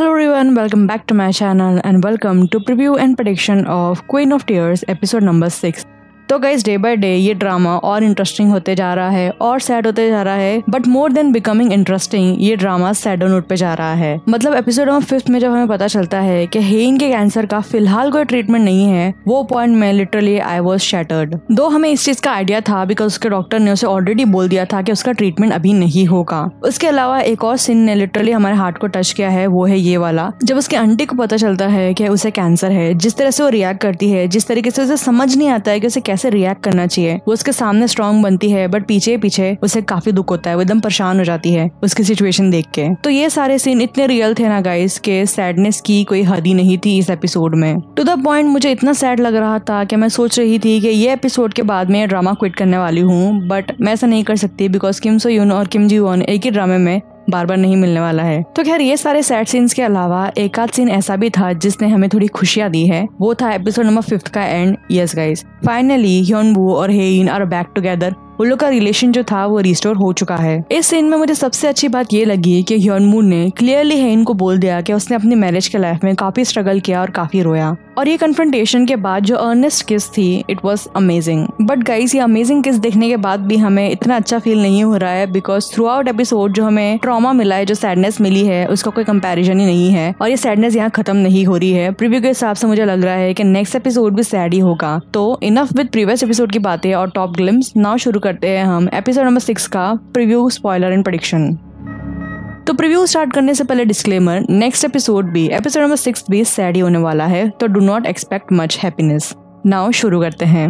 Hello everyone, welcome back to my channel and welcome to preview and prediction of Queen of Tears episode number 6. तो guys day by day ये drama और interesting होते जा रहा है और sad होते जा रहा है but more than becoming interesting ये ड्रामा सैडो नोट पे जा रहा है मतलब एपिसोड ऑफ फिफ्थ में जब हमें पता चलता है कि हेइन के कैंसर का फिलहाल कोई ट्रीटमेंट नहीं है वो पॉइंट में लिटरली आई वॉज शैटर्ड दो हमें इस चीज का आइडिया था बिकॉज उसके डॉक्टर ने उसे ऑलरेडी बोल दिया था कि उसका ट्रीटमेंट अभी नहीं होगा उसके अलावा एक और सीन ने लिटरली हमारे हार्ट को टच किया है वो है ये वाला जब उसके आंटी को पता चलता है कि उसे कैंसर है जिस तरह से वो रिएक्ट करती है जिस तरीके से उसे समझ नहीं आता है कि उसे कैसे कैसे रिएक्ट करना चाहिए वो उसके सामने स्ट्रांग बनती है बट पीछे पीछे उसे काफी दुख होता है वो एकदम परेशान हो जाती है उसकी सिचुएशन देख के तो ये सारे सीन इतने रियल थे ना गाइस के सैडनेस की कोई हद ही नहीं थी इस एपिसोड में टू द पॉइंट मुझे इतना सैड लग रहा था कि मैं सोच रही थी कि ये एपिसोड के बाद में ड्रामा क्विट करने वाली हूँ बट मैं ऐसा नहीं कर सकती बिकॉज किम सो यून और किम जी वन एक ही ड्रामे में बार बार नहीं मिलने वाला है तो खैर ये सारे सैड सीन्स के अलावा एक आध सीन ऐसा भी था जिसने हमें थोड़ी खुशियाँ दी है वो था एपिसोड नंबर फिफ्थ का end yes guys finally Hyeonbu और हेइन आर बैक टुगेदर उन लोग का रिलेशन जो था वो रिस्टोर हो चुका है इस सीन में मुझे सबसे अच्छी बात ये लगी कि ह्योनमून ने क्लियरली हेन को बोल दिया कि उसने अपनी मैरिज के लाइफ में काफी स्ट्रगल किया और काफी रोया और ये कन्फ्रंटेशन के बाद जो अर्नेस्ट किस थी it was amazing but guys ये अमेजिंग किस देखने के बाद भी हमें इतना अच्छा फील नहीं हो रहा है बिकॉज थ्रू आउट एपिसोड जो हमें ट्रॉमा मिला है जो सैडनेस मिली है उसका कोई कंपेरिजन ही नहीं है और ये सैडनेस यहाँ खत्म नहीं हो रही है प्रीव्यू के हिसाब से मुझे लग रहा है कि नेक्स्ट एपिसोड भी सैड ही होगा तो इनफ विद प्रीवियस एपिसोड की बातें और टॉप ग्लिम्स नाउ शुरू करते हैं हम एपिसोड नंबर सिक्स का प्रीव्यू स्पॉयलर एंड प्रडिक्शन तो प्रीव्यू स्टार्ट करने से पहले डिस्क्लेमर नेक्स्ट एपिसोड भी एपिसोड नंबर सिक्स भी सैड ही होने वाला है तो do not expect much happiness now शुरू करते हैं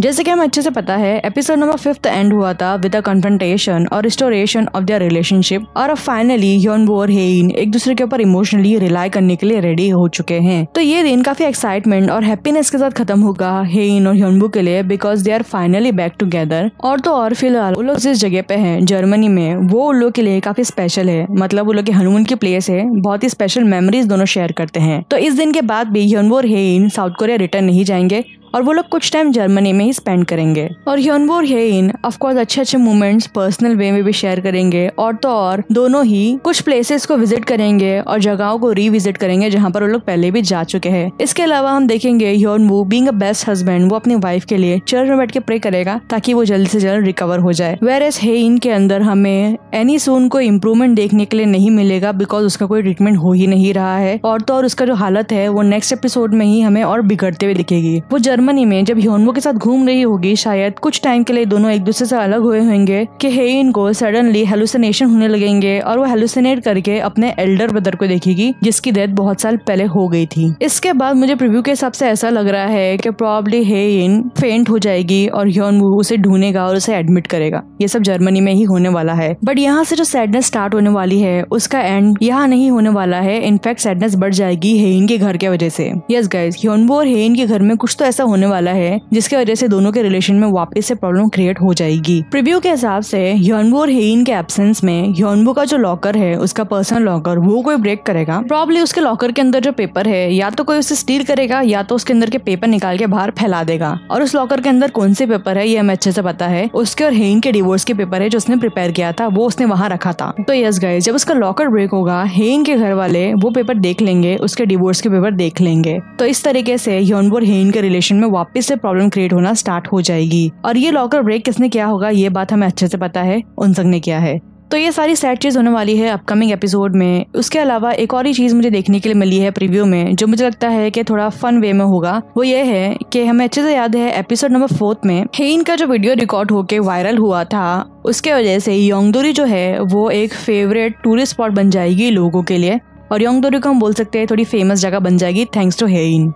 जैसे कि हमें अच्छे से पता है एपिसोड नंबर फिफ्थ एंड हुआ था विद अ कन्फ्रंटेशन और रिस्टोरेशन ऑफ दियर रिलेशनशिप और अब फाइनली योन और हेन एक दूसरे के ऊपर इमोशनली रिलाई करने के लिए रेडी हो चुके हैं तो ये दिन काफी एक्साइटमेंट और हैप्पीनेस के साथ खत्म होगा हेन और योनबू के लिए because they are finally back together और तो और फिलहाल वो लोग जिस जगह पे है जर्मनी में वो उन लोग के लिए काफी स्पेशल है मतलब उन लोग के हनुमून की प्लेस है बहुत ही स्पेशल मेमोरीज दोनों शेयर करते हैं तो इस दिन के बाद भी योनबू और हेन साउथ कोरिया रिटर्न नहीं जाएंगे और वो लोग कुछ टाइम जर्मनी में ही स्पेंड करेंगे और योनवो और हेन ऑफकोर्स अच्छे अच्छे मोमेंट्स पर्सनल वे में भी शेयर करेंगे और तो और दोनों ही कुछ प्लेसेस को विजिट करेंगे और जगहों को रिविजिट करेंगे जहाँ पर वो लोग पहले भी जा चुके हैं इसके अलावा हम देखेंगे योन वो बींग अ बेस्ट हस्बैंड वो अपनी वाइफ के लिए चर्च में बैठ के प्रे करेगा ताकि वो जल्द से जल्द रिकवर हो जाए वेर एस हे के अंदर हमें एनी सोन को इम्प्रूवमेंट देखने के लिए नहीं मिलेगा बिकॉज उसका कोई ट्रीटमेंट हो ही नहीं रहा है और तो और उसका जो हालत है वो नेक्स्ट एपिसोड में ही हमें और बिगड़ते हुए दिखेगी वो जर्मन जर्मनी में जब योनवो के साथ घूम रही होगी शायद कुछ टाइम के लिए दोनों एक दूसरे से अलग हुए होंगे कि हे को सडनली हेलुसिनेशन होने लगेंगे और वो हेलुसिनेट करके अपने एल्डर ब्रदर को देखेगी जिसकी डेथ बहुत साल पहले हो गई थी इसके बाद मुझे प्रिव्यू के हिसाब से ऐसा लग रहा है कि प्रॉब्ली इन फेंट हो जाएगी और योनवो उसे ढूंढेगा और उसे एडमिट करेगा ये सब जर्मनी में ही होने वाला है बट यहाँ से जो सैडनेस स्टार्ट होने वाली है उसका एंड यहाँ नहीं होने वाला है इनफैक्ट सैडनेस बढ़ जाएगी हेन के घर के वजह से यस गाइज योनवो और हेन के घर में कुछ तो ऐसा होने वाला है जिसके वजह से दोनों के रिलेशन में वापस से प्रॉब्लम क्रिएट हो जाएगी प्रिव्यू के हिसाब से योनबो और हेइन के एब्सेंस में योनबो का जो लॉकर है उसका पर्सनल लॉकर वो कोई ब्रेक करेगा प्रॉब्ली उसके लॉकर के अंदर जो पेपर है या तो कोई उसे स्टील करेगा या तो उसके अंदर के पेपर निकाल के बाहर फैला देगा और उस लॉकर के अंदर कौन से पेपर है ये हमें अच्छे से पता है उसके और हेन के डिवोर्स के पेपर है जो उसने प्रिपेयर किया था वो उसने वहां रखा था तो यस गए जब उसका लॉकर ब्रेक होगा हेन के घर वाले वो पेपर देख लेंगे उसके डिवोर्स के पेपर देख लेंगे तो इस तरीके से योनबो और हेन के रिलेशन में वापस से प्रॉब्लम क्रिएट होना स्टार्ट हो जाएगी और ये लॉकर ब्रेक किसने किया होगा ये बात हमें अच्छे से पता है उनसंग ने किया है तो ये सारी सैड चीज़ होने वाली है अपकमिंग एपिसोड में उसके अलावा एक और ही चीज़ मुझे देखने के लिए मिली है प्रीव्यू में जो मुझे लगता है कि थोड़ा फन वे में होगा वो ये है कि हमें अच्छे से याद है एपिसोड नंबर फोर्थ में हेन का जो वीडियो रिकॉर्ड होके वायरल हुआ था उसके वजह से योंगदोरी जो है वो एक फेवरेट टूरिस्ट स्पॉट बन जाएगी लोगों के लिए और योंगदोरी को हम बोल सकते हैं थोड़ी फेमस जगह बन जाएगी थैंक्स टू हेइन